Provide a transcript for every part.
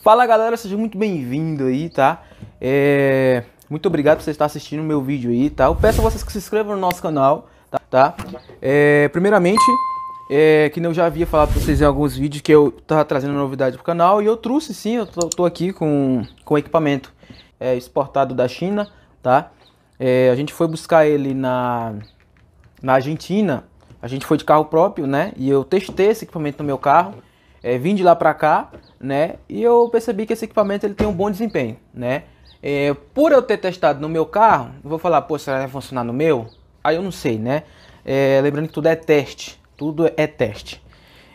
Fala galera, seja muito bem-vindo aí, tá? É... Muito obrigado por você estar assistindo o meu vídeo aí, tá? Eu peço a vocês que se inscrevam no nosso canal, tá? tá? É... Primeiramente, é... que eu já havia falado pra vocês em alguns vídeos que eu tava trazendo novidade pro canal e eu trouxe sim, eu tô, tô aqui com, com equipamento é, exportado da China, tá? É... A gente foi buscar ele na, na Argentina, a gente foi de carro próprio, né? E eu testei esse equipamento no meu carro, é, vim de lá pra cá, né? E eu percebi que esse equipamento ele tem um bom desempenho, né? É, por eu ter testado no meu carro, vou falar, pô, será que vai funcionar no meu? Aí eu não sei, né? É, lembrando que tudo é teste, tudo é teste.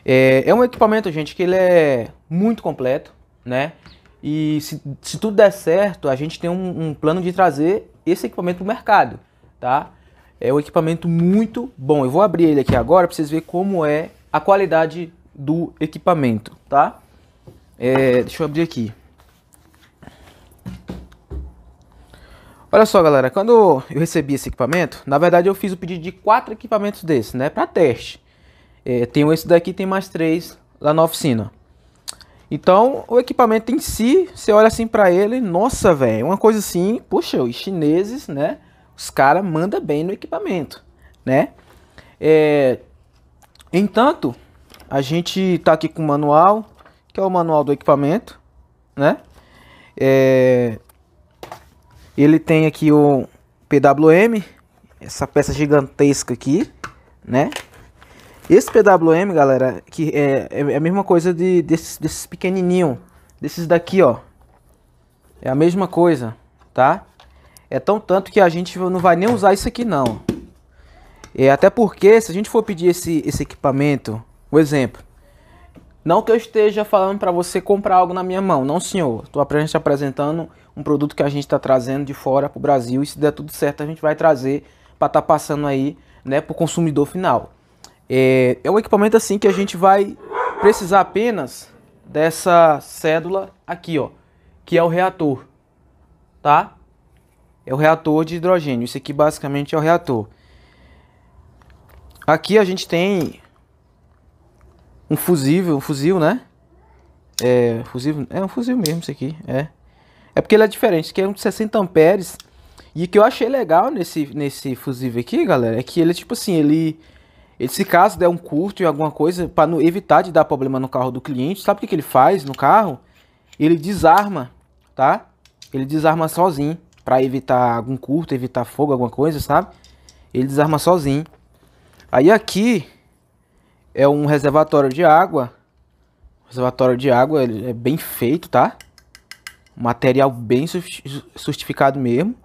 É, é, um equipamento, gente, que ele é muito completo, né? E se, se tudo der certo, a gente tem um, um plano de trazer esse equipamento para o mercado, tá? É um equipamento muito bom. Eu vou abrir ele aqui agora para vocês verem como é a qualidade do equipamento, tá? É, deixa eu abrir aqui. Olha só, galera, quando eu recebi esse equipamento, na verdade eu fiz o pedido de quatro equipamentos desses, né, para teste. É, tem esse daqui, tem mais três lá na oficina. Então, o equipamento em si, você olha assim para ele, nossa, velho, é uma coisa assim, puxa, os chineses, né, os caras mandam bem no equipamento, né. É, entanto, a gente tá aqui com o manual, que é o manual do equipamento, né? É, ele tem aqui o PWM, essa peça gigantesca aqui, né? Esse PWM, galera, que é, é a mesma coisa de, desses, desses pequenininho, desses daqui, ó. É a mesma coisa, tá? É tão tanto que a gente não vai nem usar isso aqui, não. É, até porque, se a gente for pedir esse, esse equipamento, um exemplo, não que eu esteja falando para você comprar algo na minha mão, não senhor. Estou apenas te apresentando um produto que a gente está trazendo de fora para o Brasil e se der tudo certo a gente vai trazer para estar tá passando aí né, para o consumidor final. É, é um equipamento assim que a gente vai precisar apenas dessa cédula aqui, ó, que é o reator, tá? É o reator de hidrogênio. Isso aqui basicamente é o reator. Aqui a gente tem um fusível, um fuzil, né? É, fusível, é um fuzil mesmo isso aqui, é. É porque ele é diferente, que é um de 60 amperes. E o que eu achei legal nesse, nesse fusível aqui, galera, é que ele, tipo assim, ele... esse se caso der um curto em alguma coisa, para evitar de dar problema no carro do cliente, sabe o que, que ele faz no carro? Ele desarma, tá? Ele desarma sozinho, para evitar algum curto, evitar fogo, alguma coisa, sabe? Ele desarma sozinho. Aí aqui, é um reservatório de água. Reservatório de água, ele é bem feito, tá? Material bem certificado mesmo.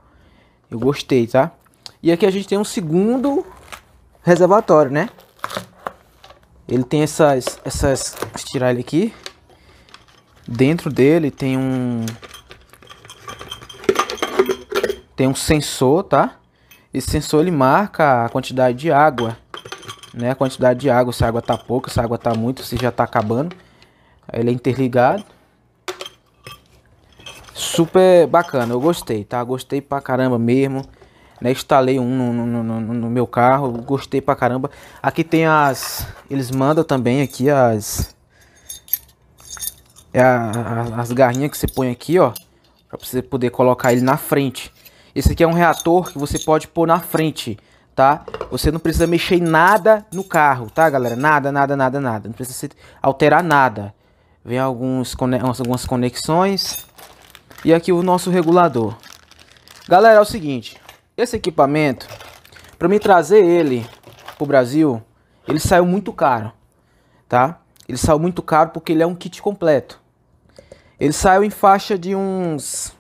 Eu gostei, tá? E aqui a gente tem um segundo reservatório, né? Ele tem essas, essas, Deixa tirar ele aqui. Dentro dele tem um, tem um sensor, tá? Esse sensor ele marca a quantidade de água né, a quantidade de água, se a água tá pouca, se a água tá muito, se já tá acabando. Ele é interligado. Super bacana, eu gostei, tá? Gostei pra caramba mesmo. Né, instalei um no, no, no, no meu carro, gostei pra caramba. Aqui tem as... Eles mandam também aqui as... É a, a, as garrinhas que você põe aqui, ó. Pra você poder colocar ele na frente. Esse aqui é um reator que você pode pôr na frente tá? Você não precisa mexer em nada no carro, tá, galera? Nada, nada, nada, nada. Não precisa alterar nada. Vem alguns, algumas conexões. E aqui o nosso regulador. Galera, é o seguinte. Esse equipamento, para me trazer ele pro Brasil, ele saiu muito caro, tá? Ele saiu muito caro porque ele é um kit completo. Ele saiu em faixa de uns...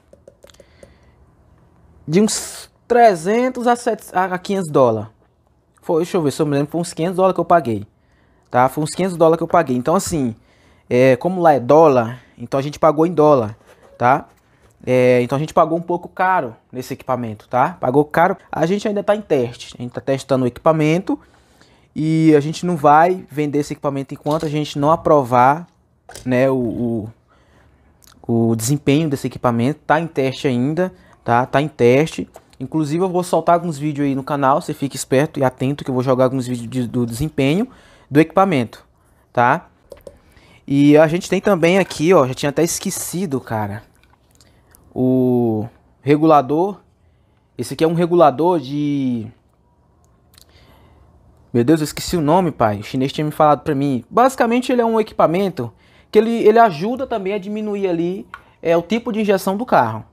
De uns 300 a, a 500 dólares. Foi, deixa eu ver se eu me lembro, foi uns 500 dólares que eu paguei. Tá? Foi uns 500 dólares que eu paguei. Então, assim, é, como lá é dólar, então a gente pagou em dólar, tá? É, então a gente pagou um pouco caro nesse equipamento, tá? Pagou caro. A gente ainda está em teste. A gente está testando o equipamento e a gente não vai vender esse equipamento enquanto a gente não aprovar, né, o, o, o desempenho desse equipamento. Tá em teste ainda, tá? Tá em teste. Inclusive eu vou soltar alguns vídeos aí no canal, você fica esperto e atento que eu vou jogar alguns vídeos de, do desempenho do equipamento, tá? E a gente tem também aqui, ó, já tinha até esquecido, cara, o regulador. Esse aqui é um regulador de... Meu Deus, eu esqueci o nome, pai. O chinês tinha me falado pra mim. Basicamente ele é um equipamento que ele, ele ajuda também a diminuir ali é, o tipo de injeção do carro,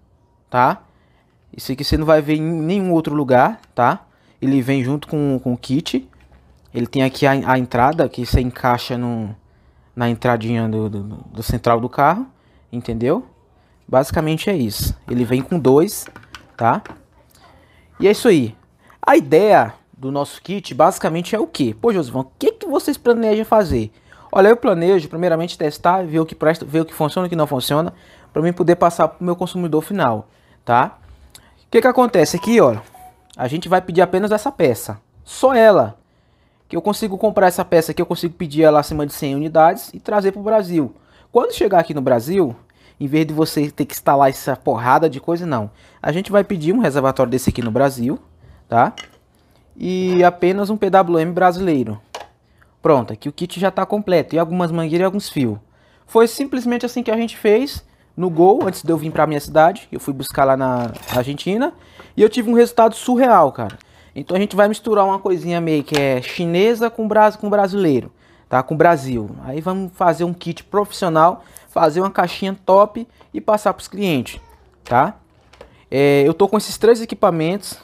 tá? Isso aqui você não vai ver em nenhum outro lugar, tá? Ele vem junto com, com o kit. Ele tem aqui a, a entrada, que você encaixa no, na entradinha do, do, do central do carro, entendeu? Basicamente é isso. Ele vem com dois, tá? E é isso aí. A ideia do nosso kit basicamente é o quê? Pô, Josvan, o que, que vocês planejam fazer? Olha, eu planejo primeiramente testar, ver o que presta, ver o que funciona, o que não funciona, para mim poder passar para o meu consumidor final, tá? O que, que acontece aqui, ó? A gente vai pedir apenas essa peça. Só ela. Que eu consigo comprar essa peça aqui, eu consigo pedir ela acima de 100 unidades e trazer para o Brasil. Quando chegar aqui no Brasil, em vez de você ter que instalar essa porrada de coisa, não. A gente vai pedir um reservatório desse aqui no Brasil, tá? E apenas um PWM brasileiro. Pronto, aqui o kit já está completo. E algumas mangueiras e alguns fios. Foi simplesmente assim que a gente fez no gol antes de eu vir pra minha cidade. Eu fui buscar lá na Argentina. E eu tive um resultado surreal, cara. Então a gente vai misturar uma coisinha meio que é chinesa com, bras com brasileiro, tá? Com Brasil. Aí vamos fazer um kit profissional, fazer uma caixinha top e passar pros clientes, tá? É, eu tô com esses três equipamentos.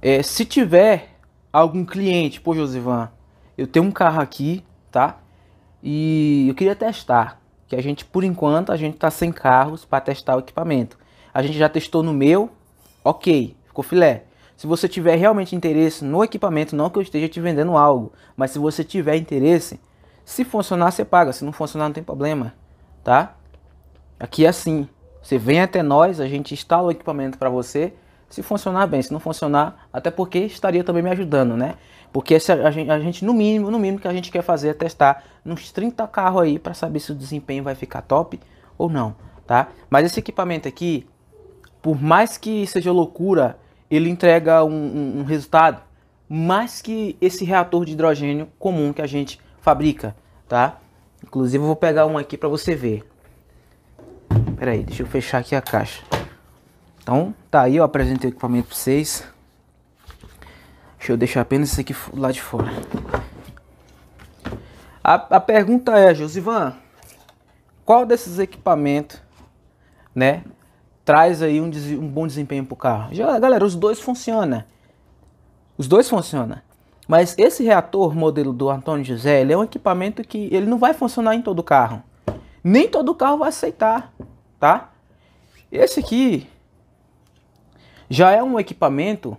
É, se tiver algum cliente, pô, Josivan, eu tenho um carro aqui, tá? E eu queria testar que a gente, por enquanto, a gente tá sem carros para testar o equipamento. A gente já testou no meu, ok, ficou filé. Se você tiver realmente interesse no equipamento, não que eu esteja te vendendo algo, mas se você tiver interesse, se funcionar você paga, se não funcionar não tem problema, tá? Aqui é assim, você vem até nós, a gente instala o equipamento para você, se funcionar bem, se não funcionar, até porque estaria também me ajudando, né? Porque essa, a, gente, a, gente, no mínimo, no mínimo que a gente quer fazer é testar uns 30 carros aí para saber se o desempenho vai ficar top ou não, tá? Mas esse equipamento aqui, por mais que seja loucura, ele entrega um, um, um resultado mais que esse reator de hidrogênio comum que a gente fabrica, tá? Inclusive eu vou pegar um aqui para você ver. Pera aí, deixa eu fechar aqui a caixa. Então, tá aí, eu apresentei o equipamento para vocês. Deixa eu deixar apenas isso aqui lá de fora. A, a pergunta é, Josivan, qual desses equipamentos, né, traz aí um, um bom desempenho pro carro? Já, galera, os dois funcionam. Os dois funcionam. Mas esse reator modelo do Antônio José, ele é um equipamento que ele não vai funcionar em todo carro. Nem todo carro vai aceitar, tá? Esse aqui, já é um equipamento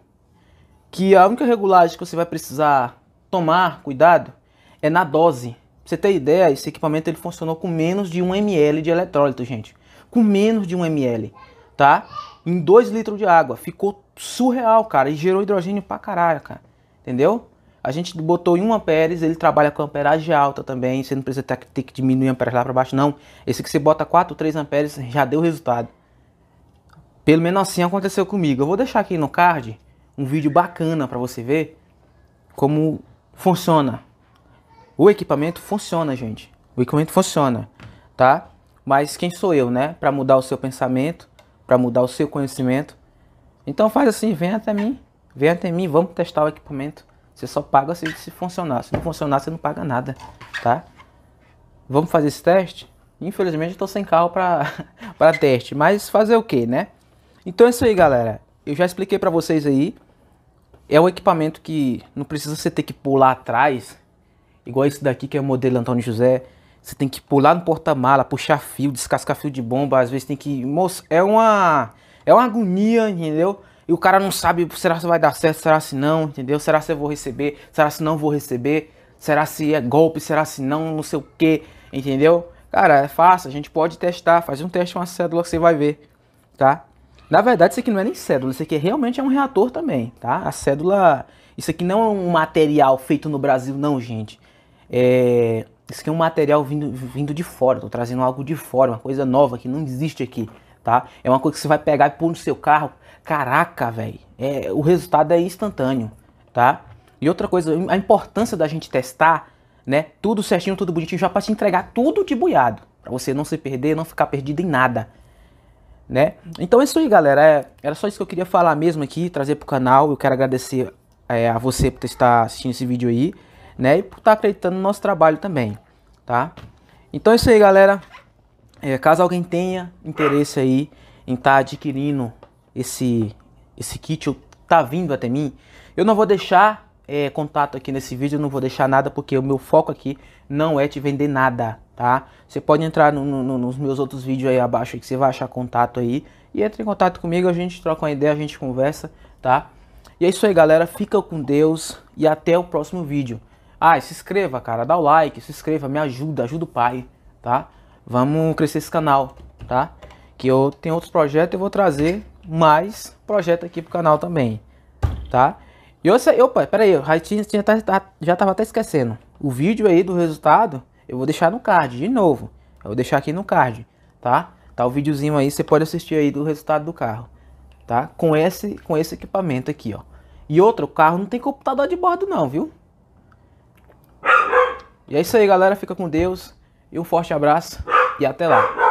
que a única regulagem que você vai precisar tomar cuidado é na dose. Pra você ter ideia, esse equipamento ele funcionou com menos de 1 ml de eletrólito, gente. Com menos de 1 ml, tá? Em 2 litros de água. Ficou surreal, cara. E gerou hidrogênio pra caralho, cara. Entendeu? A gente botou em 1 amperes, ele trabalha com amperagem alta também. Você não precisa ter, que diminuir amperes lá para baixo, não. Esse que você bota 4, 3 amperes já deu resultado. Pelo menos assim aconteceu comigo. Eu vou deixar aqui no card um vídeo bacana para você ver como funciona. O equipamento funciona, gente. O equipamento funciona, tá? Mas quem sou eu, né, para mudar o seu pensamento, para mudar o seu conhecimento? Então faz assim, vem até mim, vem até mim, vamos testar o equipamento. Você só paga se, se funcionar. Se não funcionar, você não paga nada, tá? Vamos fazer esse teste? Infelizmente, estou sem carro para teste, mas fazer o que, né? Então é isso aí, galera. Eu já expliquei para vocês aí. É um equipamento que não precisa você ter que pular atrás, igual esse daqui que é o modelo Antônio José. Você tem que pular no porta-mala, puxar fio, descascar fio de bomba, às vezes tem que... Moço, é uma... É uma agonia, entendeu? E o cara não sabe, será se vai dar certo, será se não, entendeu? Será se eu vou receber, será se não vou receber, será se é golpe, será se não, não sei o que, entendeu? Cara, é fácil, a gente pode testar, faz um teste uma cédula que você vai ver, tá? Na verdade, isso aqui não é nem cédula, isso aqui é realmente é um reator também, tá? A cédula, isso aqui não é um material feito no Brasil, não, gente. É, isso aqui é um material vindo, vindo de fora, tô trazendo algo de fora, uma coisa nova que não existe aqui, tá? É uma coisa que você vai pegar e pôr no seu carro, caraca, velho, é, o resultado é instantâneo, tá? E outra coisa, a importância da gente testar, né, tudo certinho, tudo bonitinho, já para te entregar tudo de boiado, para você não se perder, não ficar perdido em nada, né? Então é isso aí, galera. É, era só isso que eu queria falar mesmo aqui, trazer pro canal. Eu quero agradecer é, a você por estar assistindo esse vídeo aí, né? E por estar tá acreditando no nosso trabalho também, tá? Então é isso aí, galera. É, caso alguém tenha interesse aí em estar tá adquirindo esse, esse kit, tá vindo até mim, eu não vou deixar é, contato aqui nesse vídeo, não vou deixar nada, porque o meu foco aqui não é te vender nada, tá? Você pode entrar no, no, nos meus outros vídeos aí abaixo que você vai achar contato aí. E entra em contato comigo, a gente troca uma ideia, a gente conversa, tá? E é isso aí, galera. Fica com Deus e até o próximo vídeo. Ah, se inscreva, cara. Dá o like, se inscreva, me ajuda, ajuda o pai, tá? Vamos crescer esse canal, tá? Que eu tenho outros projetos e vou trazer mais projeto aqui pro canal também, tá? E eu sei, opa, pera aí, já, tinha, já tava até esquecendo. O vídeo aí do resultado eu vou deixar no card, de novo. Eu vou deixar aqui no card, tá? Tá o videozinho aí, você pode assistir aí do resultado do carro, tá? Com esse, com esse equipamento aqui, ó. E outro, o carro não tem computador de bordo não, viu? E é isso aí, galera. Fica com Deus. E um forte abraço. E até lá.